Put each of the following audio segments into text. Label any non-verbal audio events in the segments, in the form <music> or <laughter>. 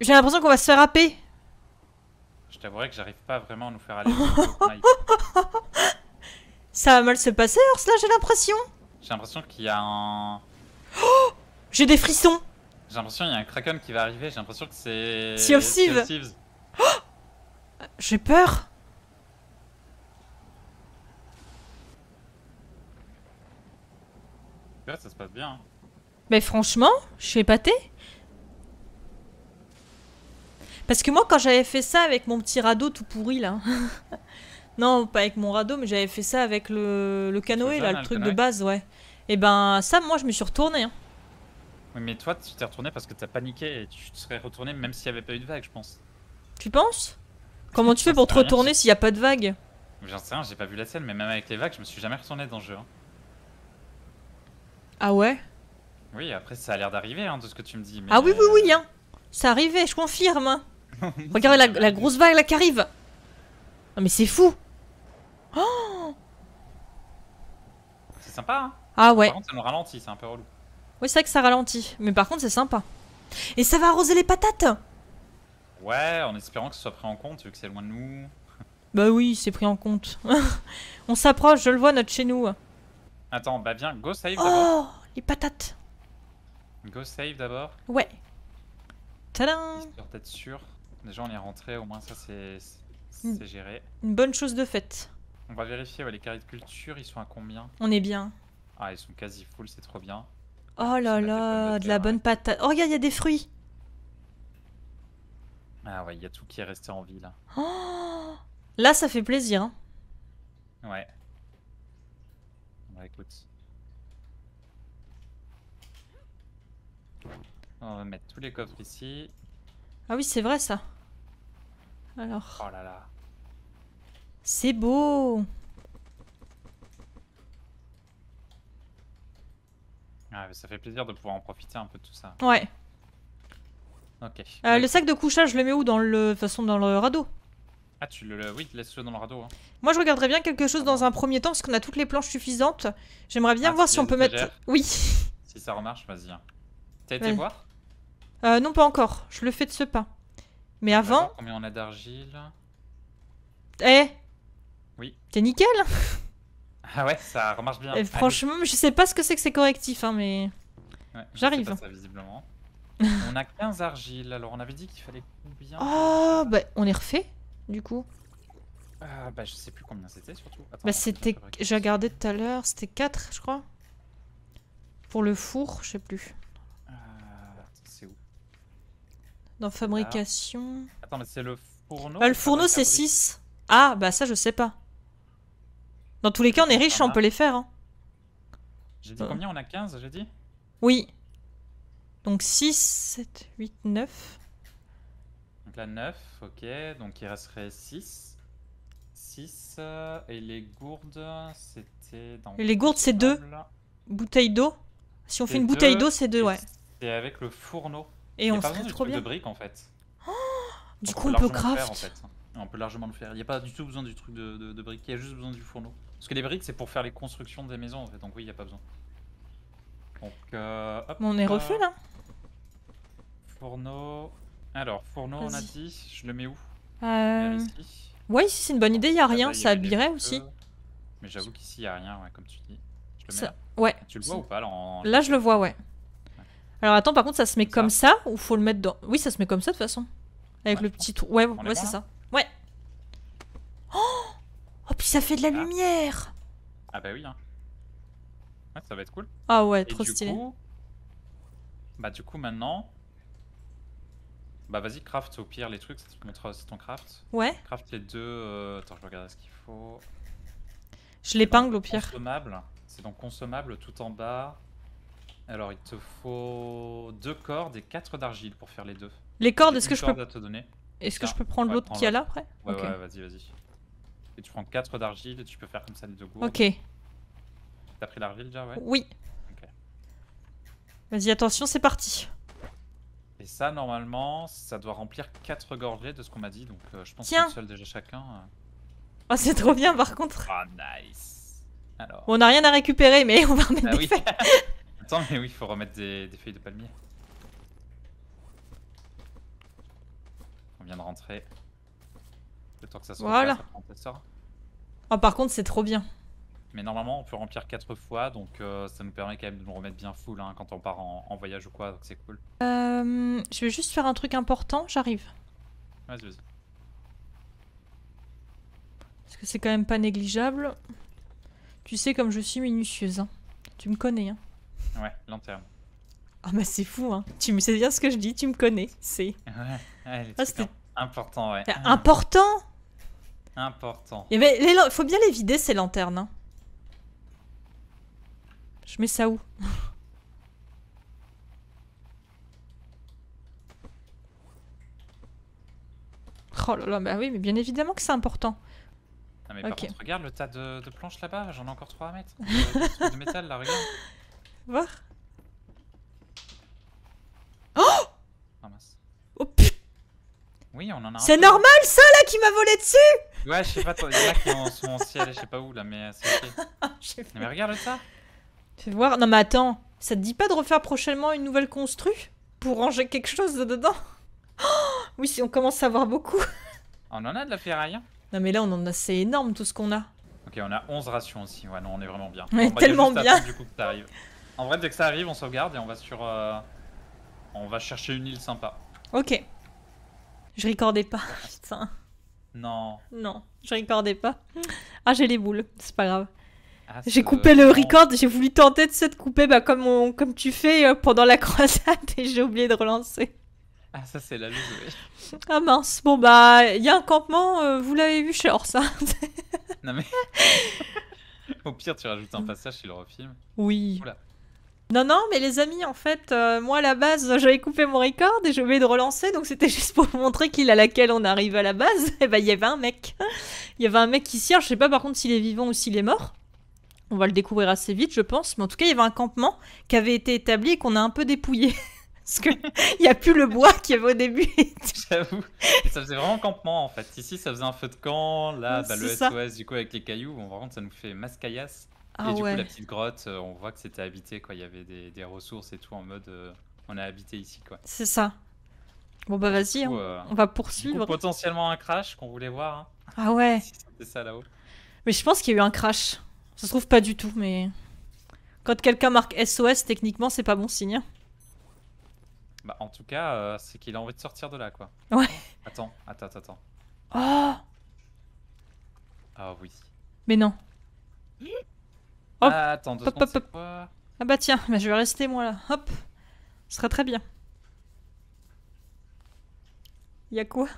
J'ai l'impression qu'on va se faire happer. Je t'avouerai que j'arrive pas vraiment à nous faire aller. <laughs> Ça va mal se passer, Horse, là, j'ai l'impression. J'ai l'impression qu'il y a un... <gasps> j'ai des frissons. J'ai l'impression qu'il y a un Kraken qui va arriver, j'ai l'impression que c'est... Sea of <gasps> j'ai peur. Ouais, ça se passe bien. Hein. Mais franchement, je suis épaté. Parce que moi, quand j'avais fait ça avec mon petit radeau tout pourri, là... <laughs> non, pas avec mon radeau, mais j'avais fait ça avec le, canoë, là, le truc de base, ouais. Et eh ben, ça, moi, je me suis retourné. Hein. Oui, mais toi, tu t'es retourné parce que t'as paniqué et tu serais retourné même s'il n'y avait pas eu de vague, je pense. Tu penses Comment tu fais pour te retourner s'il n'y a pas de vague J'en sais rien, j'ai pas vu la scène, mais même avec les vagues, je me suis jamais retourné dans le jeu. Hein. Ah ouais Oui, après, ça a l'air d'arriver, hein, de ce que tu me dis. Ah oui, oui, oui, euh, hein. Ça arrivait, je confirme. Hein. <laughs> Regardez la, grosse vague là qui arrive ah, mais c'est fou oh C'est sympa hein Ah ouais. Par contre ça nous ralentit, c'est un peu relou. Oui c'est vrai que ça ralentit, mais par contre c'est sympa. Et ça va arroser les patates Ouais, en espérant que ce soit pris en compte vu que c'est loin de nous. <laughs> Bah oui, c'est pris en compte. <laughs> On s'approche, je le vois notre chez nous. Attends, bah viens, go save d'abord. Oh, les patates Go save d'abord Ouais. Tadam J'espère d'être sûr. Déjà, on est rentré, au moins ça c'est géré. Une bonne chose de fait. On va vérifier, les carrés de culture, ils sont à combien On est bien. Ah, ils sont quasi full, c'est trop bien. Oh là là, de, la bonne patate. Oh, regarde, il y a des fruits Ah ouais, il y a tout qui est resté en vie, là. Oh là, ça fait plaisir. Hein. Ouais. Bah, on va mettre tous les coffres ici. Ah oui, c'est vrai ça. Alors. Oh là là. C'est beau. Ah, ça fait plaisir de pouvoir en profiter un peu de tout ça. Ouais. Ok. Euh, le sac de couchage, je le mets où dans le... De façon, dans le radeau. Ah, tu le... Oui, laisse-le dans le radeau. Hein. Moi, je regarderais bien quelque chose dans un premier temps, parce qu'on a toutes les planches suffisantes. J'aimerais bien ah, voir si on peut mettre... Oui. Si ça remarche, vas-y. Hein. T'as été voir euh, non, pas encore. Je le fais de ce pas. Mais avant... Combien on a d'argile Eh Oui. T'es nickel <laughs> Ah ouais, ça remarche bien. Et eh, franchement, je sais pas ce que c'est que ces correctifs, hein, mais... J'arrive. Hein. <laughs> on a 15 argiles, alors on avait dit qu'il fallait combien Oh, bah on est refait, du coup. Ah bah je sais plus combien c'était surtout. bah c'était, j'ai regardé tout à l'heure, c'était 4 je crois. Pour le four, je sais plus. Dans fabrication. Attends, mais c'est le fourneau bah, Le fourneau, c'est 6. Ah, bah ça, je sais pas. Dans tous les cas, on est riche, on, peut les faire. Hein. J'ai dit euh. combien On a 15, j'ai dit Oui. Donc 6, 7, 8, 9. Donc là, 9, ok. Donc il resterait 6. 6. Euh, et les gourdes, c'était dans. Et les gourdes, c'est 2. Bouteille d'eau. Si on fait une bouteille d'eau, c'est 2, ouais. C'est avec le fourneau. Et on fait trop bien. de briques en fait. Oh du coup, on peut craft. On peut largement le faire. Il n'y a pas du tout besoin du truc de, briques. Il y a juste besoin du fourneau. Parce que les briques, c'est pour faire les constructions des maisons en fait. Donc oui, il n'y a pas besoin. Donc, euh, hop, on est euh, refait là Fourneau. Alors, fourneau, on a dit. Je le mets où euh... Ouais, c'est une bonne idée, il n'y a ah bah, rien, ça habillerait aussi. Euh, mais j'avoue qu'ici il n'y a rien, comme tu dis. Ouais. Tu le vois ou pas là, là, je le vois, ouais. Alors attends, par contre, ça se met comme ça ou faut le mettre dans. Oui, ça se met comme ça de toute façon. Avec le petit trou. Ouais, ouais c'est ça. Ouais. Oh, oh, puis ça fait de la lumière Ah bah oui. Hein. Ouais, ça va être cool. Ah ouais, trop stylé. Bah du coup, maintenant... Bah vas-y, craft au pire les trucs, C'est montre ton craft. Ouais. Craft les deux... Euh, attends, je regarde ce qu'il faut. Je l'épingle au pire. C'est donc consommable tout en bas. Alors, il te faut deux cordes et quatre d'argile pour faire les deux. Les cordes, est-ce que je peux. Est-ce que je peux prendre l'autre qui y a là après Ouais, vas-y, vas-y. Et tu prends quatre d'argile et tu peux faire comme ça les deux gourdes. Ok. T'as pris l'argile déjà, ouais Oui. Vas-y, attention, c'est parti. Et ça, normalement, ça doit remplir quatre gorgées de ce qu'on m'a dit, donc euh, je pense Tiens. seul déjà chacun. Euh. Ah, oh, c'est trop bien par contre. oh, nice. Alors... On n'a rien à récupérer, mais <laughs> on va ah remettre ah, des faits. <laughs> Attends, mais oui, il faut remettre des, feuilles de palmier. On vient de rentrer. Le temps que ça soit voilà. Là, Oh, par contre, c'est trop bien. Mais normalement, on peut remplir 4 fois, donc euh, ça nous permet quand même de nous remettre bien full hein, quand on part en, voyage ou quoi, donc c'est cool. Euh, je vais juste faire un truc important, j'arrive. Vas-y, vas-y. Parce que c'est quand même pas négligeable. Tu sais comme je suis minutieuse, hein. tu me connais. Hein. Ouais, lanterne. Ah bah c'est fou, hein. Tu me sais bien ce que je dis, tu me connais, c'est... Ouais, ouais ah, ah, Important, ouais. Important eh, Important. Il faut bien les vider, ces lanternes. Hein. Je mets ça où <laughs> Oh là là, bah oui, mais bien évidemment que c'est important. Non mais contre, regarde le tas de, planches là-bas, j'en ai encore trois à mettre. <laughs> de métal là, regarde voir. Oh Oh putain Oui, on en a C'est normal ça là qui m'a volé dessus Ouais, je sais pas, toi, y en a qui sont en ciel, je sais pas où là, mais euh, c'est ok. <laughs> mais regarde ça Fais voir. Non mais attends, ça te dit pas de refaire prochainement une nouvelle constru Pour ranger quelque chose de dedans <gasps> oui si on commence à avoir beaucoup. On en a de la ferraille. Hein. Non mais là, on en a, c'est énorme tout ce qu'on a. Ok, on a 11 rations aussi. Ouais, non, on est vraiment bien. On est bah, tellement bien. En vrai, dès que ça arrive, on sauvegarde et on va sur. Euh, on va chercher une île sympa. Ok. Je recordais pas, <laughs> putain. Non. Non, je recordais pas. Ah, j'ai les boules, c'est pas grave. Ah, j'ai coupé le record, j'ai voulu tenter de se couper bah, comme, comme tu fais euh, pendant la <laughs> croisade et j'ai oublié de relancer. Ah, ça, c'est la loose, Ah mince, bon bah, il y a un campement, euh, vous l'avez vu chez Orsa. <laughs> non mais. Au pire, tu rajoutes un mm. passage, il le refilme. Oui. Oula. Non, non, mais les amis, en fait, euh, moi à la base, j'avais coupé mon record et je vais de relancer, donc c'était <laughs> juste pour vous montrer qu'il à laquelle on arrive à la base. <laughs> Et eh bah, ben, il y avait un mec. Il y avait un mec qui sert je sais pas par contre s'il est vivant ou s'il est mort. On va le découvrir assez vite, je pense. Mais en tout cas, il y avait un campement qui avait été établi qu'on a un peu dépouillé. <laughs> Parce qu'il n'y a plus le bois qu'il y avait au début. J'avoue. Ça faisait vraiment campement en fait. Ici, ça faisait un feu de camp. Là, bah, le SOS, du coup, avec les cailloux, bon, vraiment, ça nous fait masse ah et du coup, la petite grotte, euh, on voit que c'était habité, quoi. Il y avait des, ressources et tout en mode euh, on a habité ici, quoi. C'est ça. Bon, bah vas-y, hein. euh, on, va poursuivre. potentiellement un crash qu'on voulait voir. Hein. Ah ouais. <laughs> C'est ça là-haut. Mais je pense qu'il y a eu un crash. Ça se trouve pas du tout, mais. Quand quelqu'un marque SOS, techniquement, c'est pas bon signe. Hein. Bah, en tout cas, c'est qu'il a envie de sortir de là, quoi. Ouais. Attends, attends, attends. Oh Ah oui. Mais non. <laughs> Ah, attends, Ah bah tiens, mais je vais rester moi là. Hop. Ce serait très bien. Y'a quoi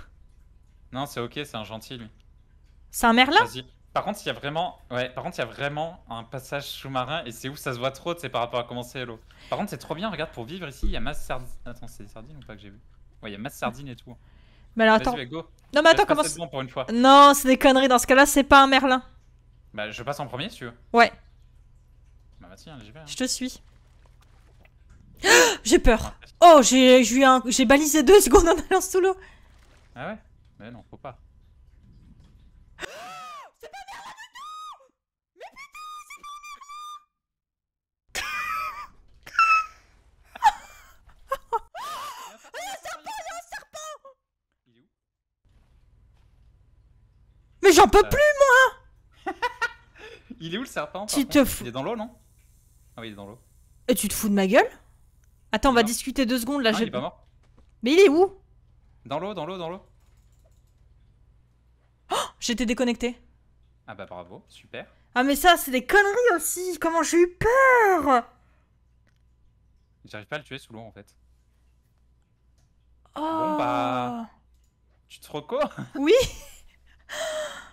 Non, c'est ok, c'est un gentil lui. C'est un merlin Vas-y. Par contre, il y a vraiment, ouais, par contre, il y a vraiment un passage sous-marin et c'est où ça se voit trop, c'est par rapport à comment c'est l'eau. Par contre, c'est trop bien, regarde, pour vivre ici, il y a masse sardines. Attends, c'est des sardines ou pas que j'ai vu Ouais, il y a masse sardines et tout. Mais alors attends. Non, mais bah, attends, comment Non, c'est des conneries. Dans ce cas-là, c'est pas un merlin. Bah, je passe en premier si tu veux. Ouais tiens, vais. Hein. Je te suis. <gasps> j'ai peur. Oh, j'ai un... balisé deux <laughs> secondes en allant sous l'eau. Ah ouais Mais non, faut pas. <gasps> c'est pas là, du tout Mais putain, c'est pas <laughs> Il y un serpent, il serpent est où Mais j'en peux euh. plus, moi <laughs> Il est où le serpent Tu te Il est dans l'eau, non ah oui, il est dans l'eau. Et tu te fous de ma gueule Attends, on va discuter deux secondes là. Ah, j'ai. il pas mort. Mais il est où Dans l'eau, dans l'eau, dans l'eau. Oh J'étais déconnecté. Ah bah bravo, super. Ah mais ça, c'est des conneries aussi Comment j'ai eu peur J'arrive pas à le tuer sous l'eau en fait. Oh. Bon bah... Tu te recos Oui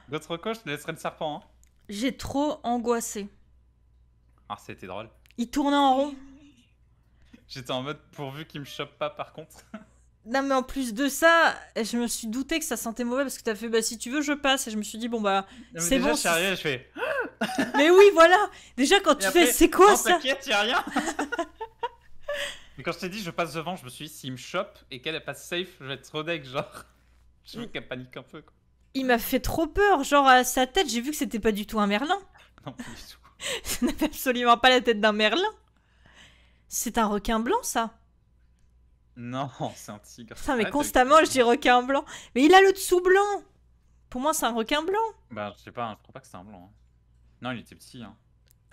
D'autres recos, je te laisserai le serpent. Hein. J'ai trop angoissé. Ah, c'était drôle. Il tournait en rond. J'étais en mode pourvu qu'il me chope pas par contre. <laughs> non mais en plus de ça, je me suis douté que ça sentait mauvais parce que t'as fait bah si tu veux je passe et je me suis dit bon bah c'est bon. Déjà je arrivé, je fais. <gasps> mais oui voilà. Déjà quand tu fais c'est quoi non, ça T'inquiète y a rien. <laughs> mais quand je t'ai dit je passe devant, je me suis dit s'il me chope et qu'elle est pas safe, je vais être trop deck genre. Je veux qu'elle panique un peu Il m'a fait trop peur, genre à sa tête j'ai vu que c'était pas du tout un Merlin. Non pas du tout. <laughs> ça n'a absolument pas la tête d'un merlin. C'est un requin blanc, ça Non, <laughs> c'est un tigre. Putain, mais constamment, je dis requin blanc. Mais il a le dessous blanc Pour moi, c'est un requin blanc. Bah, je sais pas, hein, je crois pas que c'est un blanc. Hein. Non, il était petit. Hein,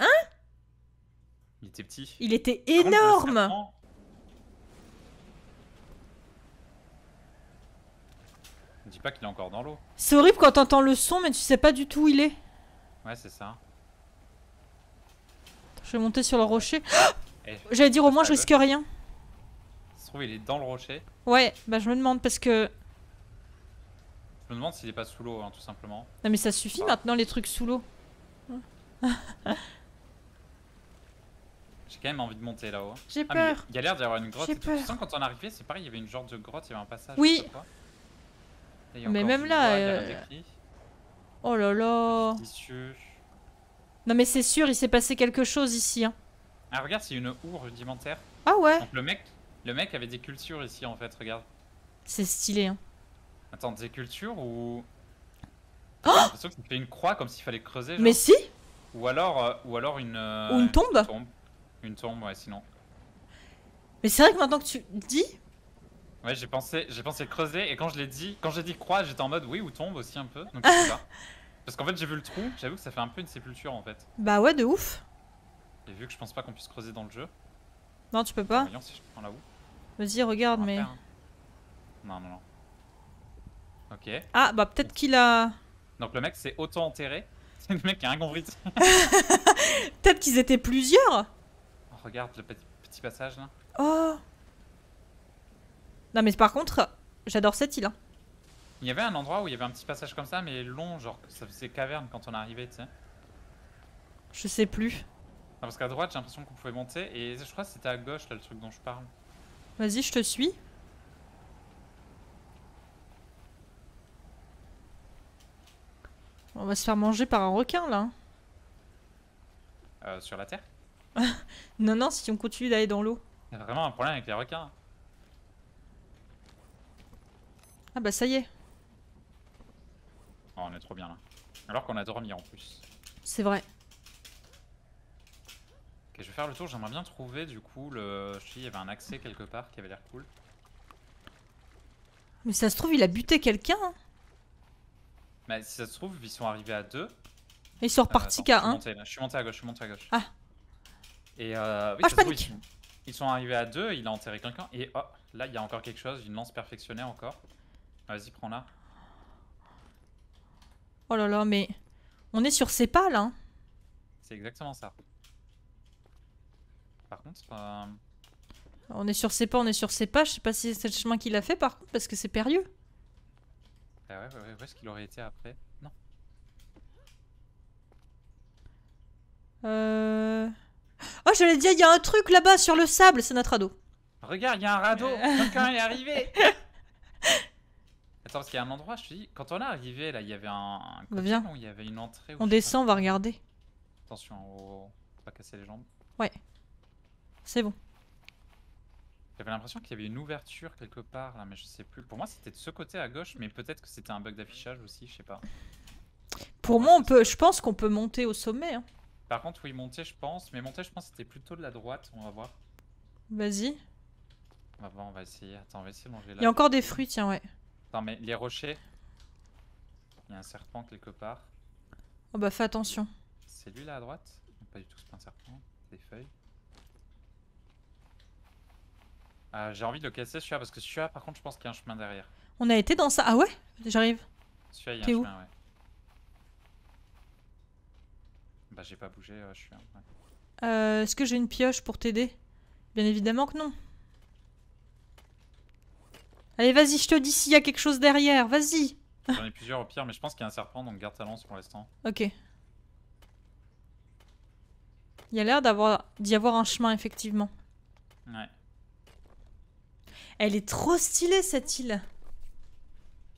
hein Il était petit. Il était énorme Dis pas qu'il est encore dans l'eau. C'est horrible quand t'entends le son, mais tu sais pas du tout où il est. Ouais, c'est ça vais monter sur le rocher. <gasps> Eh, J'allais dire au moins je risque rien. il est dans le rocher. Ouais, bah je me demande parce que... Je me demande s'il est pas sous l'eau hein, tout simplement. Non mais ça suffit ah. maintenant les trucs sous l'eau. J'ai quand même envie de monter là-haut. J'ai ah, peur. Il y a l'air d'y avoir une grotte. quand on arrivait, c'est pareil, il y avait une genre de grotte, il y avait un passage. Oui. mais même là. Euh, oh là là. Non mais c'est sûr, il s'est passé quelque chose ici. Hein. Ah regarde, c'est une houe rudimentaire. Ah ouais le, mec, le mec avait des cultures ici en fait, regarde. C'est stylé. Hein. Attends, des cultures ou... Oh J'ai l'impression que fait une croix comme s'il fallait creuser. Mais si Ou alors, euh, ou alors une... Euh, ou une tombe. une tombe ouais, sinon. Mais c'est vrai que maintenant que tu dis... Ouais, j'ai pensé, j'ai pensé creuser et quand je l'ai dit, quand j'ai dit croix, j'étais en mode oui ou tombe aussi un peu. Donc <laughs> Parce qu'en fait, j'ai vu le trou, j'avoue que ça fait un peu une sépulture en fait. Bah ouais, de ouf. Et vu que je pense pas qu'on puisse creuser dans le jeu. Non, tu peux pas. Si Vas-y, regarde, mais. Hein. Non, non, non. Ok. Ah, bah peut-être qu'il a. Donc le mec c'est autant enterré. C'est <laughs> le mec qui a un gombrite. <laughs> peut-être qu'ils étaient plusieurs. Oh, regarde le petit, passage là. Oh. Non, mais par contre, j'adore cette île. Hein. Il y avait un endroit où il y avait un petit passage comme ça, mais long, genre ça faisait caverne quand on arrivait, tu sais. Je sais plus. parce qu'à droite, j'ai l'impression qu'on pouvait monter, et je crois que c'était à gauche là le truc dont je parle. Vas-y, je te suis. On va se faire manger par un requin là. Euh, sur la terre <laughs> Non, non, si on continue d'aller dans l'eau. Il y a vraiment un problème avec les requins. Ah bah ça y est. Oh, on est trop bien là. Alors qu'on a dormi en plus. C'est vrai. Ok, je vais faire le tour. J'aimerais bien trouver du coup le. Je sais, il y avait un accès quelque part qui avait l'air cool. Mais ça se trouve, il a buté quelqu'un. mais hein. bah, si ça se trouve, ils sont arrivés à deux. Et ils sont euh, repartis qu'à un Je, suis monté à gauche, je suis monté à gauche. Ah. Et euh, je ah, ils, sont, arrivés à deux, il a enterré quelqu'un. Et oh, là, il y a encore quelque chose, une lance perfectionnée encore. Vas-y, prends-la. Oh là là, mais on est sur ses pas là. Hein. c'est exactement ça. Par contre, c'est pas... On est sur ses pas, on est sur ses pas. Je sais pas si c'est le chemin qu'il a fait par contre, parce que c'est périlleux. Ah ouais, ouais, ouais, est ce qu'il aurait été après. Non. Euh... Oh, je dire, il y a un truc là-bas sur le sable, c'est notre radeau. Regarde, il y a un radeau, <laughs> quelqu'un est arrivé <laughs> parce qu'il y a un endroit, je te dis, quand on est arrivé, là, il y avait un. un il y avait une entrée. On descend, on va regarder. Attention, on va pas casser les jambes. Ouais. C'est bon. J'avais l'impression qu'il y avait une ouverture quelque part là, mais je sais plus. Pour moi, c'était de ce côté à gauche, mais peut-être que c'était un bug d'affichage aussi, je sais pas. Pour moi, on peut, je pense qu'on peut monter au sommet. Hein. Par contre, oui, monter, je pense. Mais monter, je pense c'était plutôt de la droite, on va voir. Vas-y. On va voir, on va essayer. Attends, on va essayer de manger là. Il y a encore des fruits, tiens, ouais. Attends, mais les rochers. Il y a un serpent quelque part. Oh bah fais attention. C'est lui là à droite Pas du tout, c'est pas un serpent, des feuilles. Ah, j'ai envie de le casser celui-là parce que celui-là par contre je pense qu'il y a un chemin derrière. On a été dans ça. Ah ouais J'arrive. Celui-là il y a un chemin, ouais. Bah j'ai pas bougé, euh, je suis un. Euh, est-ce que j'ai une pioche pour t'aider Bien évidemment que non. Allez, vas-y, je te dis s'il y a quelque chose derrière, vas-y. J'en ai plusieurs au pire, mais je pense qu'il y a un serpent, donc garde ta lance pour l'instant. Ok. Il y a l'air d'avoir d'y avoir un chemin, effectivement. Ouais. Elle est trop stylée, cette île.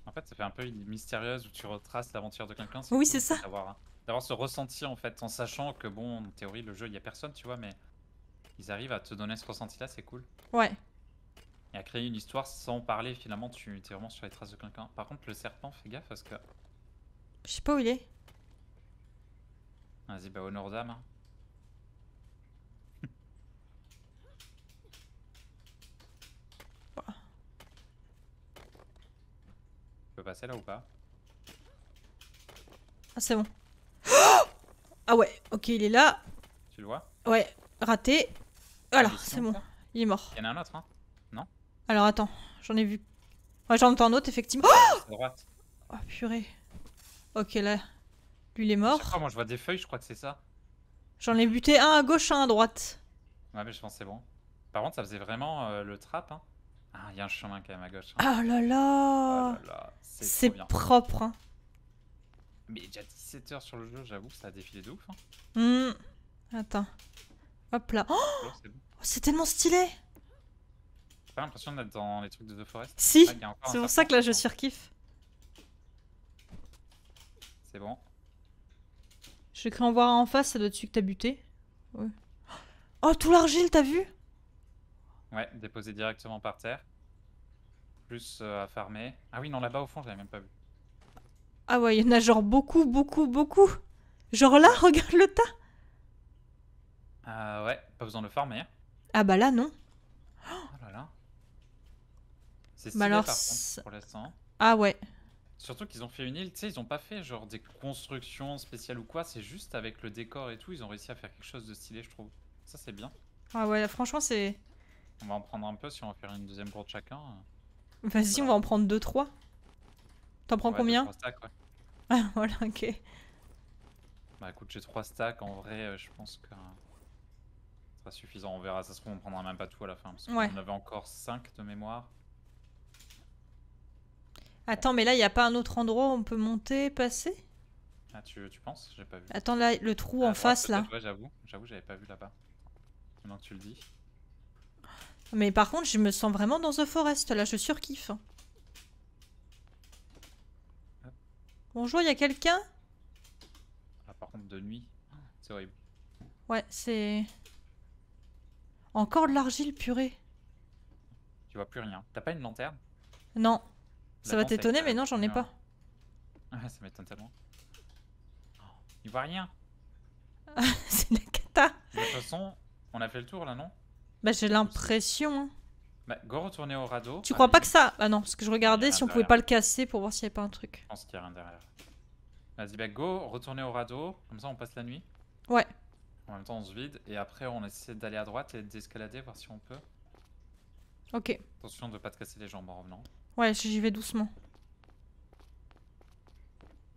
En fait, ça fait un peu une mystérieuse où tu retraces l'aventure de quelqu'un. Oui, c'est ça. D'avoir ce ressenti, en fait, en sachant que, bon, en théorie, le jeu, il n'y a personne, tu vois, mais ils arrivent à te donner ce ressenti-là, c'est cool. Ouais. Il à créer une histoire sans parler finalement. Tu es vraiment sur les traces de quelqu'un. Par contre, le serpent, fais gaffe parce que. Je sais pas où il est. Vas-y, bah nord d'âme. Hein. <laughs> Tu peux passer là ou pas Ah, c'est bon. <gasps> ah ouais, ok, il est là. Tu le vois Ouais, raté. Voilà, ah, c'est bon. Il est mort. Il y en a un autre, hein alors attends, j'en ai vu. Ouais, j'en entends un autre, effectivement. Oh, oh purée. Ok, là. Lui, il est mort. Je moi je vois des feuilles, je crois que c'est ça. J'en ai buté un à gauche, un à droite. Ouais, mais je pense c'est bon. Par contre, ça faisait vraiment euh, le trap. Hein. Ah, il y a un chemin quand même à gauche. Hein. Ah oh là là, C'est propre. Hein. Mais déjà 17h sur le jeu, j'avoue que ça a défilé de ouf. Hein. Hum, attends. Hop là. Oh, c'est tellement stylé pas l'impression d'être dans les trucs de The Forest. Si, ah, c'est pour ça que là je surkiffe. C'est bon. Je crie en voir en face, ça doit être celui que t'as buté. Oh, tout l'argile, t'as vu Ouais, déposé directement par terre. Plus euh, à farmer. Ah oui, non, là-bas au fond, j'avais même pas vu. Ah ouais, il y en a genre beaucoup, beaucoup, beaucoup. Genre là, <laughs> regarde le tas. Ah ouais, pas besoin de farmer. Ah bah là, non. C'est pour l'instant. Ah ouais. Surtout qu'ils ont fait une île, tu sais, ils ont pas fait genre des constructions spéciales ou quoi, c'est juste avec le décor et tout, ils ont réussi à faire quelque chose de stylé, je trouve. Ça, c'est bien. Ah ouais, franchement, c'est. On va en prendre un peu si on va faire une deuxième pour chacun. Vas-y, on va en prendre deux, trois. T'en prends combien stacks, ouais. <laughs> Ah, voilà, ok. Bah écoute, j'ai trois stacks, en vrai, euh, je pense que. Ce sera suffisant, on verra. Ça se trouve, on prendra même pas tout à la fin. Parce qu'on avait encore 5 de mémoire. Attends, mais là, il n'y a pas un autre endroit où on peut monter, passer Ah, tu, tu penses J'ai pas vu. Attends, là, le trou en ah, face, là. j'avoue, j'avoue, j'avais pas vu là-bas. Maintenant tu le dis. Mais par contre, je me sens vraiment dans The Forest, là, je surkiffe. Hein. Bonjour, il y a quelqu'un Ah, par contre, de nuit, <gasps> c'est horrible. Ouais, c'est... Encore de l'argile purée. Tu vois plus rien. T'as pas une lanterne Non. Ça va t'étonner, mais non, j'en ai pas. Ah, ça m'étonne tellement. Oh, il voit rien. <laughs> c'est la cata. De toute façon, on a fait le tour là, non Bah, j'ai l'impression. Hein. Bah, go retourner au radeau. Tu crois pas que ça Ah non, parce que je regardais si on pouvait pas le casser pour voir s'il y avait pas un truc. Je pense qu'il y a rien derrière. Vas-y, bah, go retourner au radeau. Comme ça, on passe la nuit. Ouais. En même temps, on se vide et après, on essaie d'aller à droite et d'escalader, voir si on peut. Ok. Attention de pas te casser les jambes en revenant. Ouais, j'y vais doucement.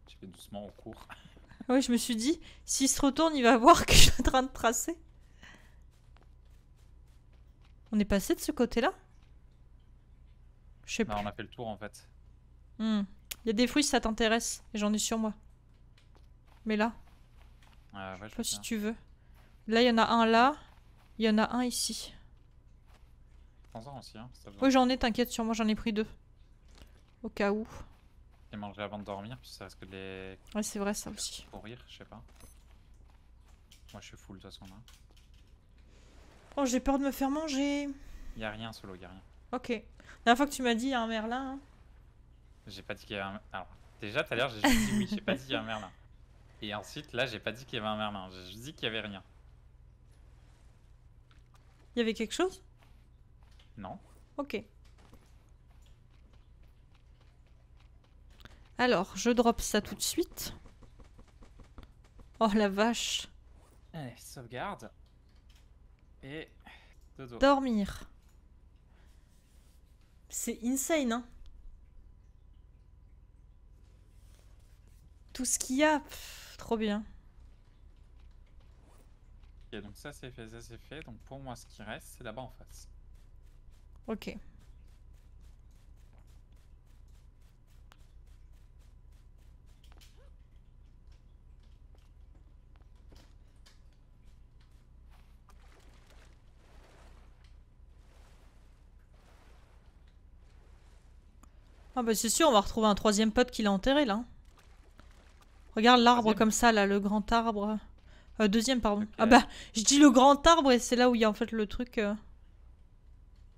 J'y vais doucement au cours. Ah oui, je me suis dit, s'il se retourne, il va voir que je suis en train de tracer. On est passé de ce côté-là Je sais pas. on a fait le tour en fait. Hmm. Il y a des fruits si ça t'intéresse. Et j'en ai sur moi. Mais là. Ah, je sais pas si tu veux. Là, il y en a un là. Il y en a un ici. Hein, oui, j'en ai, t'inquiète, sur moi j'en ai pris deux. Au cas où. Et manger avant de dormir, puis ça risque de les. Ouais, c'est vrai, ça aussi. pour rire je sais pas. Moi, je suis full de toute façon. Là. Hein. Oh, j'ai peur de me faire manger. Y a rien, solo, y rien. Ok. La dernière fois que tu m'as dit, y'a un merlin. Hein. J'ai pas dit qu'il y avait un. Alors, déjà, tout à l'heure, j'ai dit oui, j'ai pas dit qu'il y un merlin. Et ensuite, là, j'ai pas dit qu'il y avait un merlin. J'ai dit qu'il y avait rien. Il y avait quelque chose Non. Ok. Alors, je drop ça tout de suite. Oh la vache. Allez, sauvegarde. Et... Dormir. C'est insane, hein Tout ce qu'il y a, trop bien. Ok, donc ça c'est fait, ça c'est fait. Donc pour moi, ce qui reste, c'est là-bas en face. Ok. Ah bah c'est sûr, on va retrouver un troisième pote qui l'a enterré là. Regarde l'arbre comme ça là, le grand arbre. Euh, deuxième pardon. Ah bah je dis le grand arbre et c'est là où il y a en fait le truc. Euh.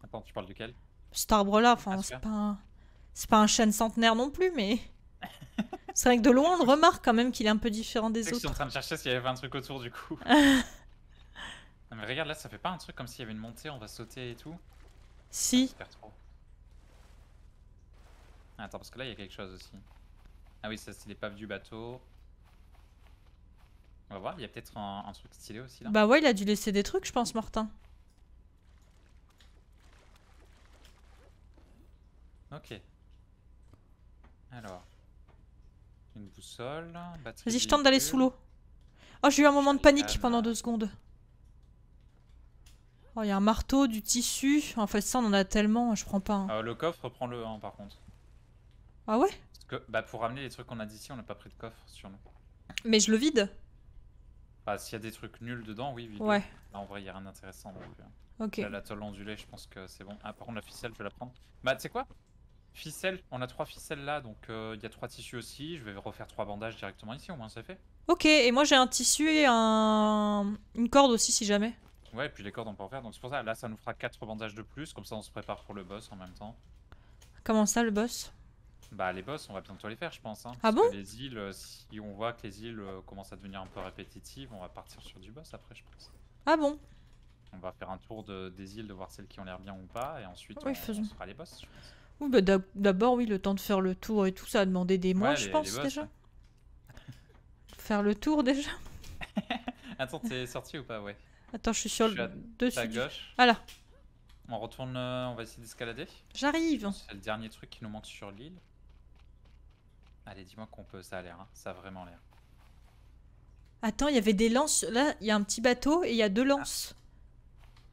Attends, tu parles duquel Cet arbre là, enfin c'est pas un... C'est pas un chêne centenaire non plus mais... <laughs> c'est vrai que de loin on remarque quand même qu'il est un peu différent des autres. je suis en train de chercher s'il y avait un truc autour du coup. <laughs> non mais regarde là, ça fait pas un truc comme s'il y avait une montée, on va sauter et tout. Si. Ah, Attends, parce que là, il y a quelque chose aussi. Ah oui, ça, c'est l'épave du bateau. On va voir, il y a peut-être un, truc stylé aussi, là. Bah ouais, il a dû laisser des trucs, je pense, Martin. Ok. Alors. Une boussole, Vas-y, je tente d'aller sous l'eau. Oh, j'ai eu un moment de panique pendant deux secondes. Oh, il y a un marteau, du tissu. En fait, ça, on en a tellement, je prends pas. un. Hein. Ah, le coffre, prends-le, hein, par contre. Ah ouais Parce que, bah, Pour ramener les trucs qu'on a d'ici, on n'a pas pris de coffre sur nous. Mais je le vide Bah, s'il y a des trucs nuls dedans, oui, vide. Ouais. en vrai, il n'y a rien d'intéressant. Euh, ok. la tôle ondulée, je pense que c'est bon. Ah, par contre, la ficelle, je vais la prendre. Bah, tu quoi Ficelle, on a trois ficelles là, donc euh, il y a trois tissus aussi. Je vais refaire trois bandages directement ici, au moins c'est fait. Ok, et moi j'ai un tissu et un... une corde aussi si jamais. Ouais, et puis les cordes on peut en faire, donc c'est pour ça, là ça nous fera quatre bandages de plus, comme ça on se prépare pour le boss en même temps. Comment ça le boss bah les boss, on va bientôt les faire, je pense. Hein, ah bon Les îles, euh, si on voit que les îles euh, commencent à devenir un peu répétitives, on va partir sur du boss après, je pense. Ah bon On va faire un tour des îles, de voir celles qui ont l'air bien ou pas, et ensuite on, fera les boss, Oui, bah, d'abord, oui, le temps de faire le tour et tout, ça a demandé des mois, je pense, déjà. faire le tour, déjà <laughs> Attends, t'es sorti ou pas, ouais Attends, je suis sur le dessus. À gauche. Ah on retourne, euh, on va essayer d'escalader. J'arrive. C'est le dernier truc qui nous manque sur l'île. Allez, dis-moi qu'on peut, ça a l'air. Hein. Ça a vraiment l'air. Attends, il y avait des lances. Là, il y a un petit bateau et il y a deux lances.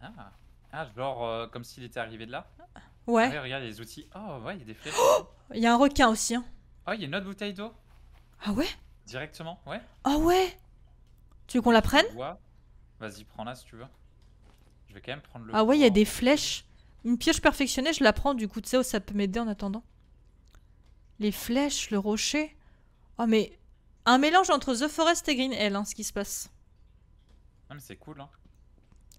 Ah, ah, ah genre euh, comme s'il était arrivé de là ah Ouais. regarde les outils. Oh, ouais, il y a des flèches. Oh, il y a un requin aussi. Hein. Oh, il y a une autre bouteille d'eau. Ah ouais Directement, ouais. Ah oh ouais Tu veux qu'on la prenne Vas-y, prends-la si tu veux. Je vais quand même prendre le. Ah ouais, il y a des flèches. Une piège perfectionnée, je la prends du coup, de ça, ça peut m'aider en attendant les flèches, le rocher. Oh, mais un mélange entre The Forest et Green Hell, hein, ce qui se passe. Ah, mais c'est cool, hein.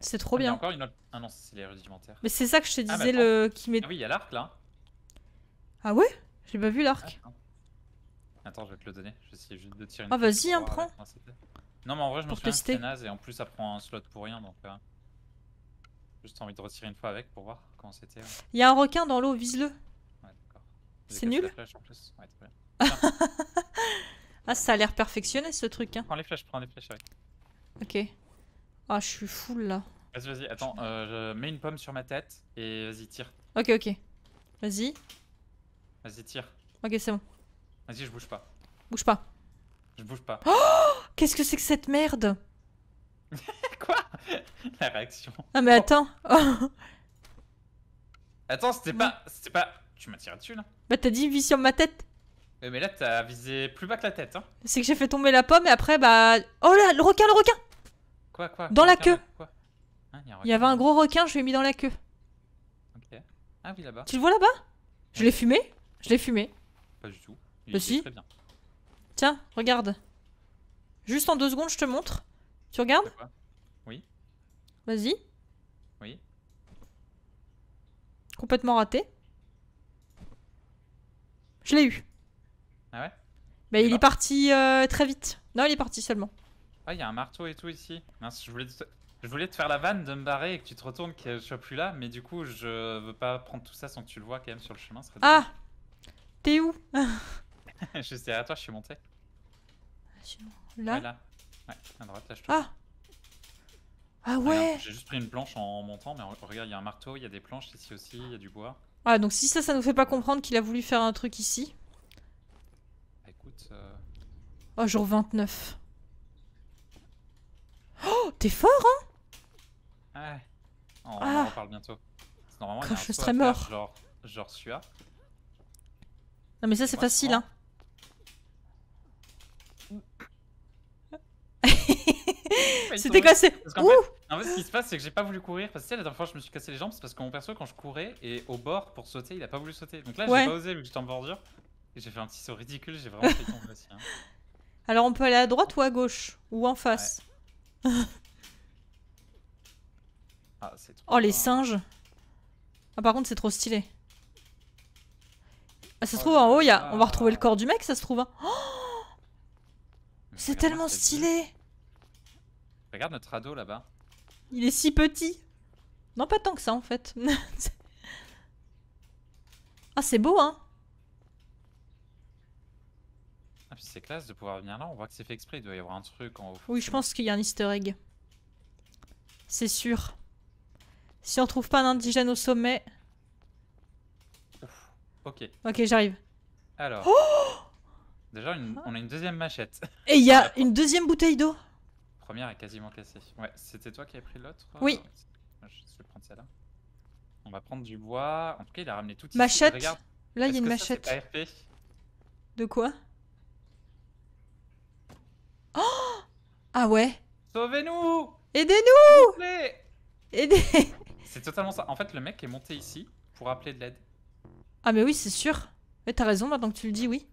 C'est trop ah, bien. encore une autre... Ah non, c'est les rudimentaires. Mais c'est ça que je te ah, disais, le... qui met... Ah oui, il y a l'arc, là. Ah ouais J'ai pas vu l'arc. Ah, attends, je vais te le donner. Je vais essayer juste de tirer Ah vas-y, hein, prends. Non, mais en vrai, je me souviens c'était naze et en plus, ça prend un slot pour rien, donc... Euh, juste envie de retirer une fois avec pour voir comment c'était. Il y a un requin dans l'eau, vise-le. C'est nul <laughs> Ah, ça a l'air perfectionné ce truc. Hein. Prends les flèches, prends les flèches, Ok. Ah, je suis full là. Vas-y, vas-y, attends, euh, je mets une pomme sur ma tête et vas-y, tire. Ok, ok. Vas-y. Vas-y, tire. Ok, c'est bon. Vas-y, je bouge pas. Bouge pas. Je bouge pas. Oh Qu'est-ce que c'est que cette merde <laughs> Quoi La réaction. Ah mais oh. attends. <laughs> attends, c'était pas... C'était pas... Tu m'as tiré dessus là bah t'as dit vis sur ma tête. Mais, là t'as visé plus bas que la tête. Hein. C'est que j'ai fait tomber la pomme et après bah... Oh là, le requin, le requin Quoi, quoi Dans la queue. Hein, Il y avait un gros requin, je l'ai mis dans la queue. Ok. Ah oui, là-bas. Tu le vois là-bas Je l'ai fumé Je l'ai fumé. Pas du tout. Il bah Tiens, regarde. Juste en deux secondes, je te montre. Tu regardes Oui. Vas-y. Oui. Complètement raté. Je l'ai eu. Ah ouais Bah, il, est parti euh, très vite. Non, il est parti seulement. Ah, il y a un marteau et tout ici. Mince, je voulais, te... je voulais te faire la vanne de me barrer et que tu te retournes, que je sois plus là, mais du coup, je veux pas prendre tout ça sans que tu le vois quand même sur le chemin. ah T'es où <laughs> Je derrière toi, je suis monté. Ah, là ouais, là. Ouais, à droite, là, je Ah Ah ouais J'ai juste pris une planche en montant, mais regarde, il y a un marteau, il y a des planches ici aussi, il y a du bois. Ah, donc si ça, ça nous fait pas comprendre qu'il a voulu faire un truc ici. Écoute. Euh, oh, jour 29. Oh, t'es fort, hein Ouais. On, ah. on, en parle bientôt. Normalement, je serais mort. Genre, genre Non, mais ça, c'est facile, hein. C'était quoi c'est en, fait, en, fait, ce qui se passe, c'est que j'ai pas voulu courir. Parce que tu sais, la dernière fois, je me suis cassé les jambes. C'est parce que mon perso, quand je courais et au bord pour sauter, il a pas voulu sauter. Donc là, j'ai pas osé, vu que j'étais en bordure. Et j'ai fait un petit saut ridicule. J'ai vraiment fait tomber aussi. Hein. Alors, on peut aller à droite ou à gauche Ou en face ah, Oh, les singes Ah, par contre, c'est trop stylé. Ah, ça se oh trouve, en haut, y a... on va retrouver le corps du mec, ça se trouve. Hein. Oh c'est tellement stylé Regarde notre radeau là-bas. Il est si petit. Non, pas tant que ça en fait. <laughs> ah, c'est beau, hein Ah, c'est classe de pouvoir venir là. On voit que c'est fait exprès. Il doit y avoir un truc en haut. Oui, je pense qu'il y a un easter egg. C'est sûr. Si on trouve pas un indigène au sommet... Ok. Ok, j'arrive. Alors... Oh Déjà, ah. on a une deuxième machette. Et il y a <laughs> une deuxième bouteille d'eau première est quasiment cassée. Ouais, c'était toi qui avais pris l'autre euh Oui. Je vais prendre celle-là. On va prendre du bois. En tout cas, il a ramené tout ici. Machette Là, il y a une machette. de quoi oh Ah ouais Sauvez-nous Aidez-nous Aidez C'est totalement ça. En fait, le mec est monté ici pour appeler de l'aide. Ah mais oui, c'est sûr. Mais t'as raison, maintenant que tu le dis, oui.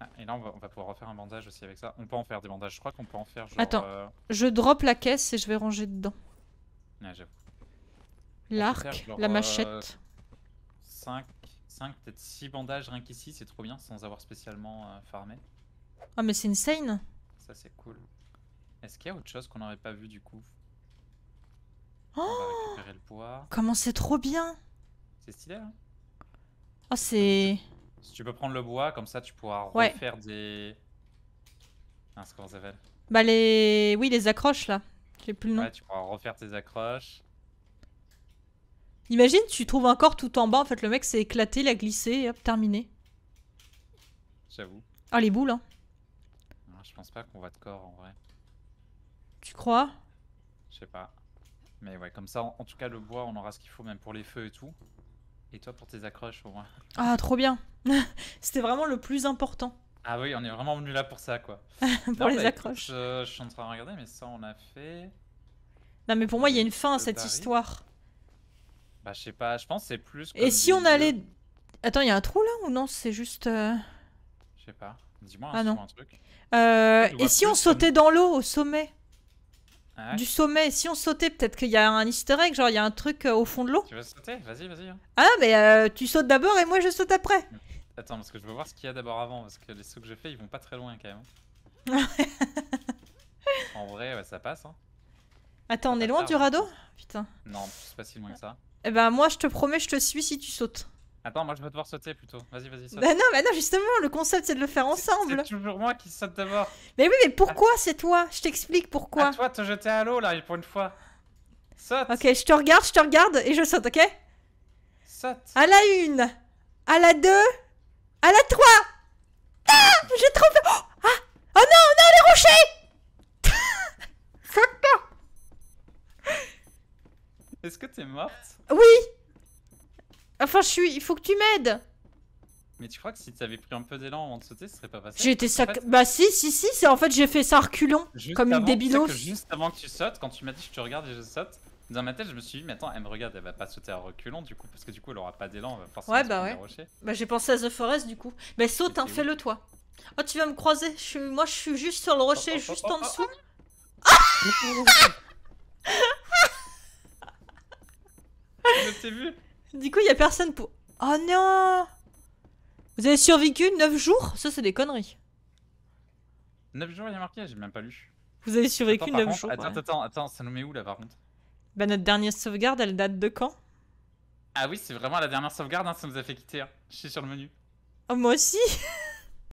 Ah, et là, on va, pouvoir refaire un bandage aussi avec ça. On peut en faire des bandages. Je crois qu'on peut en faire. Genre, Attends, euh, je drop la caisse et je vais ranger dedans. L'arc, la euh, machette. 5, 5 peut-être 6 bandages rien qu'ici, c'est trop bien sans avoir spécialement euh, farmé. Ah, mais c'est insane! Ça, c'est cool. Est-ce qu'il y a autre chose qu'on n'aurait pas vu du coup oh on va récupérer le bois. Comment c'est trop bien C'est stylé, hein Oh, c'est... Si tu peux prendre le bois, comme ça tu pourras refaire des. Un ah, score ça Bah, les. Oui, les accroches là. J'ai plus le Ouais, tu pourras refaire tes accroches. Imagine, tu trouves un corps tout en bas. En fait, le mec s'est éclaté, il a glissé, hop, terminé. J'avoue. Ah, les boules, hein. Ah, je pense pas qu'on va de corps en vrai. Tu crois Je sais pas. Mais ouais, comme ça, en, tout cas, le bois, on aura ce qu'il faut, même pour les feux et tout. Et toi pour tes accroches au moins. Ah, trop bien. <laughs> C'était vraiment le plus important. Ah oui, on est vraiment venu là pour ça, quoi. <laughs> pour les bah, accroches. Euh, je, suis en train de regarder, mais ça, on a fait. Non, mais pour moi, il y a une fin à cette histoire. Bah, je sais pas, je pense c'est plus. Et si on allait. Attends, il y a un trou là ou non C'est juste. Euh, je sais pas. Dis-moi ah, un, truc. Euh, et si on sautait dans l'eau au sommet ah du sommet, si on sautait, peut-être qu'il y a un easter egg, genre il y a un truc euh, au fond de l'eau. Tu veux sauter Vas-y, vas-y. Hein. Ah, mais euh, tu sautes d'abord et moi je saute après. Attends, parce que je veux voir ce qu'il y a d'abord avant, parce que les sauts que je fais, ils vont pas très loin quand même. <laughs> Hein. en vrai, ça passe. Hein. Attends, on est loin du radeau Putain. Non, c'est pas que ça. Eh ben, moi je te promets, je te suis si tu sautes. Attends, moi je vais devoir sauter plutôt. Vas-y, vas-y, saute. Bah non, non, justement, le concept c'est de le faire ensemble. C'est toujours moi qui saute d'abord. Mais oui, mais pourquoi ah. c'est toi Je t'explique pourquoi. À toi, te jeter à l'eau là, pour une fois. Saute. Ok, je te regarde, je te regarde et je saute, ok Saute. À la une, à la deux, à la trois. Ah J'ai trop Oh, ah oh non, non, les rochers <laughs> Saute Est-ce que t'es morte Oui Enfin, je suis. Il faut que tu m'aides. Mais tu crois que si tu avais pris un peu d'élan avant de sauter, ce serait pas passé J'ai été sac... Bah si, si, si, c'est en fait j'ai fait ça reculant, juste comme une débilos. Juste avant que tu sautes, quand tu m'as dit je te regarde et je saute, dans ma tête je me suis dit mais attends, elle me regarde, elle va pas sauter à reculant du coup, parce que du coup elle aura pas d'élan, elle va forcément ouais, bah ouais. Bah j'ai pensé à The Forest du coup. Mais saute, hein, fais-le toi. Oh tu vas me croiser, je suis... moi je suis juste sur le rocher, oh, oh, juste oh, en dessous. <laughs> je t'ai vu du coup, il y a personne pour... Oh non Vous avez survécu 9 jours Ça, c'est des conneries. 9 jours, il y a marqué J'ai même pas lu. Vous avez survécu 9 jours. Attends, attends, attends, ça nous met où là par contre Bah, notre dernière sauvegarde, elle date de quand Ah oui, c'est vraiment la dernière sauvegarde, hein, ça nous a fait quitter. Hein. Je suis sur le menu. Oh, moi aussi <laughs>